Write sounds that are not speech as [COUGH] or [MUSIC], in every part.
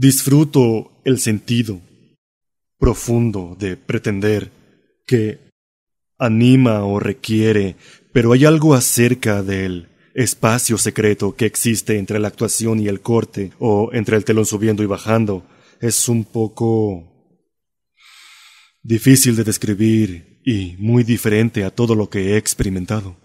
Disfruto el sentido profundo de pretender que anima o requiere, pero hay algo acerca del espacio secreto que existe entre la actuación y el corte, o entre el telón subiendo y bajando. Es un poco difícil de describir y muy diferente a todo lo que he experimentado.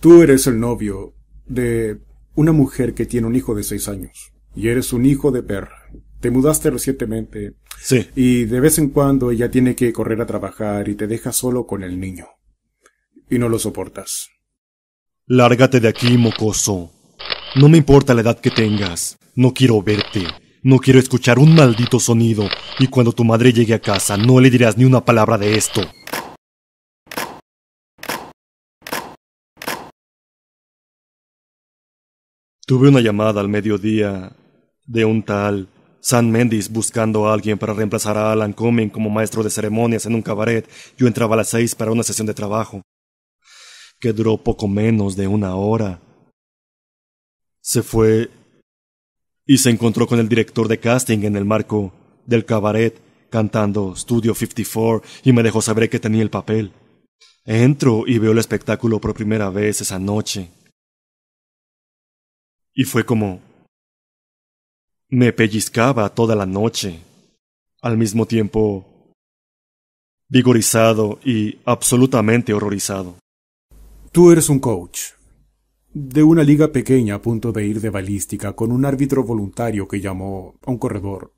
Tú eres el novio de una mujer que tiene un hijo de seis años, y eres un hijo de perra te mudaste recientemente. Sí. Y de vez en cuando ella tiene que correr a trabajar y te deja solo con el niño. Y no lo soportas. Lárgate de aquí, mocoso. No me importa la edad que tengas. No quiero verte. No quiero escuchar un maldito sonido. Y cuando tu madre llegue a casa, no le dirás ni una palabra de esto. Tuve una llamada al mediodía de un tal San Mendes buscando a alguien para reemplazar a Alan Cumming como maestro de ceremonias en un cabaret, yo entraba a las seis para una sesión de trabajo, que duró poco menos de una hora. Se fue y se encontró con el director de casting en el marco del cabaret cantando Studio 54 y me dejó saber que tenía el papel. Entro y veo el espectáculo por primera vez esa noche. Y fue como, me pellizcaba toda la noche. Al mismo tiempo, vigorizado y absolutamente horrorizado. Tú eres un coach de una liga pequeña a punto de ir de balística con un árbitro voluntario que llamó a un corredor,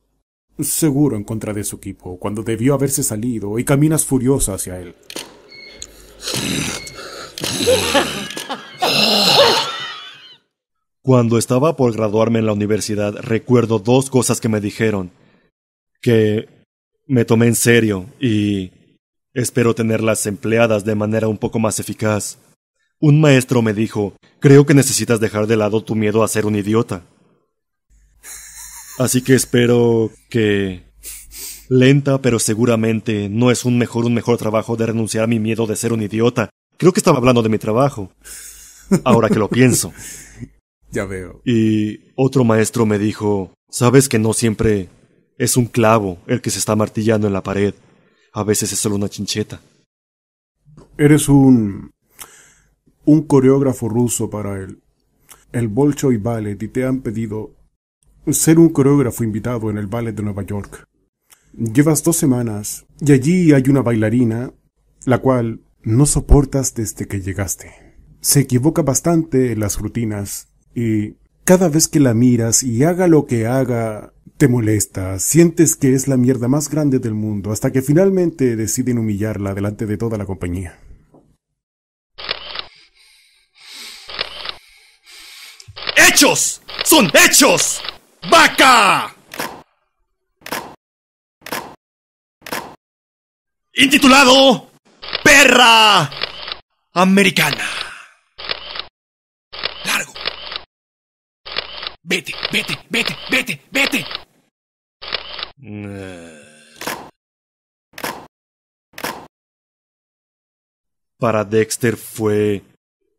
seguro en contra de su equipo, cuando debió haberse salido y caminas furiosa hacia él. [LAUGHS] Cuando estaba por graduarme en la universidad, recuerdo dos cosas que me dijeron, que me tomé en serio y espero tenerlas empleadas de manera un poco más eficaz. Un maestro me dijo, creo que necesitas dejar de lado tu miedo a ser un idiota. Así que espero que... Lenta, pero seguramente no es un mejor, un mejor trabajo de renunciar a mi miedo de ser un idiota. Creo que estaba hablando de mi trabajo. Ahora que lo pienso. Ya veo. Y otro maestro me dijo, sabes que no siempre es un clavo el que se está martillando en la pared. A veces es solo una chincheta. Eres un... un coreógrafo ruso para él. El y Ballet y te han pedido ser un coreógrafo invitado en el Ballet de Nueva York. Llevas dos semanas y allí hay una bailarina, la cual no soportas desde que llegaste. Se equivoca bastante en las rutinas y cada vez que la miras y haga lo que haga, te molesta, sientes que es la mierda más grande del mundo, hasta que finalmente deciden humillarla delante de toda la compañía. ¡Hechos! ¡Son hechos! ¡Vaca! Intitulado Perra Americana. Vete, vete, vete, vete, vete. Para Dexter fue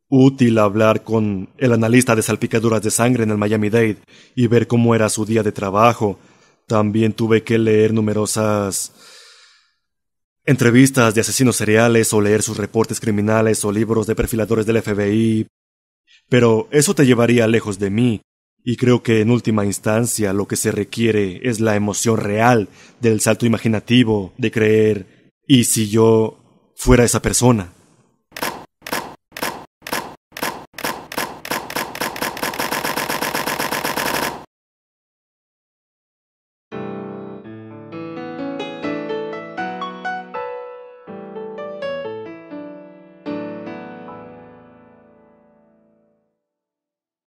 útil hablar con el analista de salpicaduras de sangre en el Miami Dade y ver cómo era su día de trabajo. También tuve que leer numerosas entrevistas de asesinos seriales o leer sus reportes criminales o libros de perfiladores del FBI. Pero eso te llevaría lejos de mí, y creo que en última instancia lo que se requiere es la emoción real del salto imaginativo, de creer, ¿y si yo fuera esa persona?